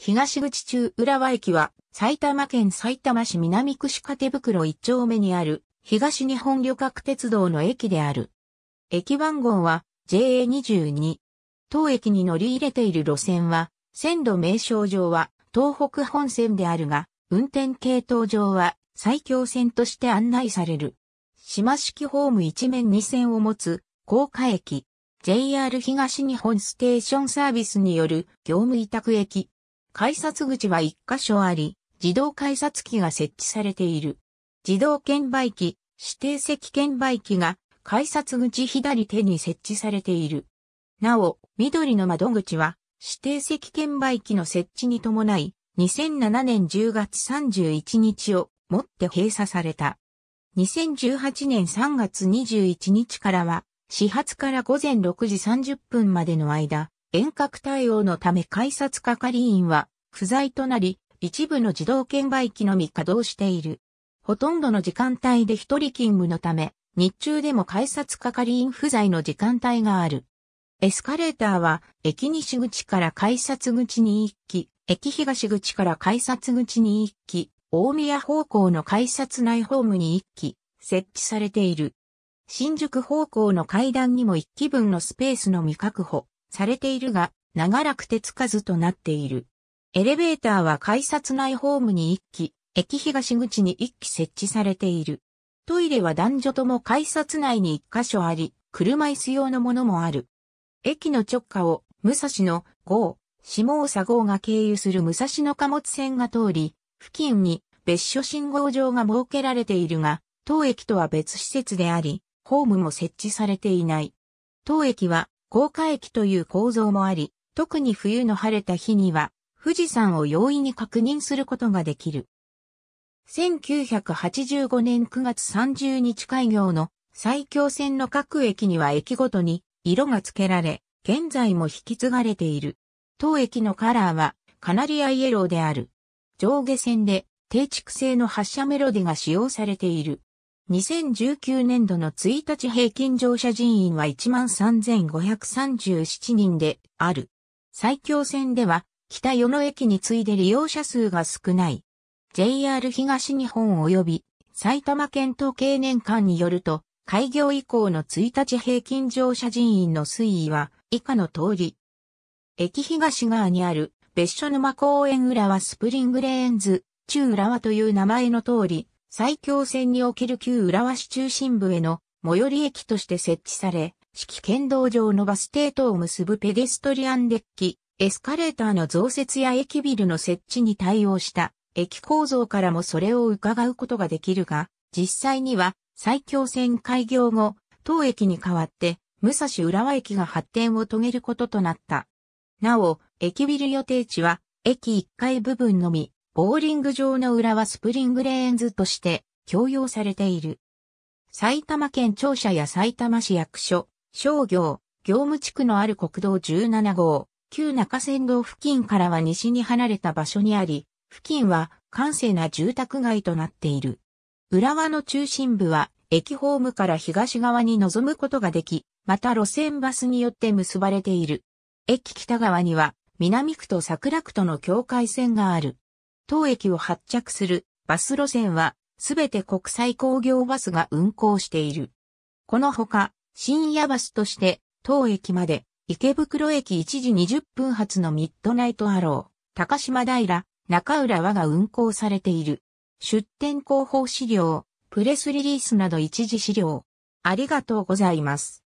東口中浦和駅は埼玉県埼玉市南区鹿手袋一丁目にある東日本旅客鉄道の駅である。駅番号は JA22。当駅に乗り入れている路線は線路名称上は東北本線であるが運転系統上は埼京線として案内される。島式ホーム一面二線を持つ高架駅。JR 東日本ステーションサービスによる業務委託駅。改札口は1箇所あり、自動改札機が設置されている。自動券売機、指定席券売機が改札口左手に設置されている。なお、緑の窓口は指定席券売機の設置に伴い、2007年10月31日をもって閉鎖された。2018年3月21日からは、始発から午前6時30分までの間、遠隔対応のため改札係員は不在となり、一部の自動券売機のみ稼働している。ほとんどの時間帯で一人勤務のため、日中でも改札係員不在の時間帯がある。エスカレーターは、駅西口から改札口に1機、駅東口から改札口に1機、大宮方向の改札内ホームに1機、設置されている。新宿方向の階段にも1機分のスペースのみ確保。されているが、長らく手つかずとなっている。エレベーターは改札内ホームに1機、駅東口に1機設置されている。トイレは男女とも改札内に1箇所あり、車椅子用のものもある。駅の直下を武蔵野号、下大佐号が経由する武蔵野貨物線が通り、付近に別所信号場が設けられているが、当駅とは別施設であり、ホームも設置されていない。当駅は高架駅という構造もあり、特に冬の晴れた日には、富士山を容易に確認することができる。1985年9月30日開業の埼京線の各駅には駅ごとに色が付けられ、現在も引き継がれている。当駅のカラーはカナリアイエローである。上下線で低築性の発車メロディが使用されている。2019年度の1日平均乗車人員は13,537人である。埼京線では北与野駅に次いで利用者数が少ない。JR 東日本及び埼玉県統計年間によると、開業以降の1日平均乗車人員の推移は以下の通り。駅東側にある別所沼公園浦和スプリングレーンズ、中浦和という名前の通り、埼京線における旧浦和市中心部への最寄り駅として設置され、四季県道上のバス停等を結ぶペデストリアンデッキ、エスカレーターの増設や駅ビルの設置に対応した駅構造からもそれを伺うことができるが、実際には埼京線開業後、当駅に代わって武蔵浦和駅が発展を遂げることとなった。なお、駅ビル予定地は駅1階部分のみ、ボーリング場の裏はスプリングレーンズとして供用されている。埼玉県庁舎や埼玉市役所、商業、業務地区のある国道17号、旧中山道付近からは西に離れた場所にあり、付近は閑静な住宅街となっている。浦和の中心部は駅ホームから東側に望むことができ、また路線バスによって結ばれている。駅北側には南区と桜区との境界線がある。当駅を発着するバス路線は、すべて国際工業バスが運行している。このほか、深夜バスとして、当駅まで、池袋駅1時20分発のミッドナイトアロー、高島平、中浦和が運行されている。出店広報資料、プレスリリースなど一時資料。ありがとうございます。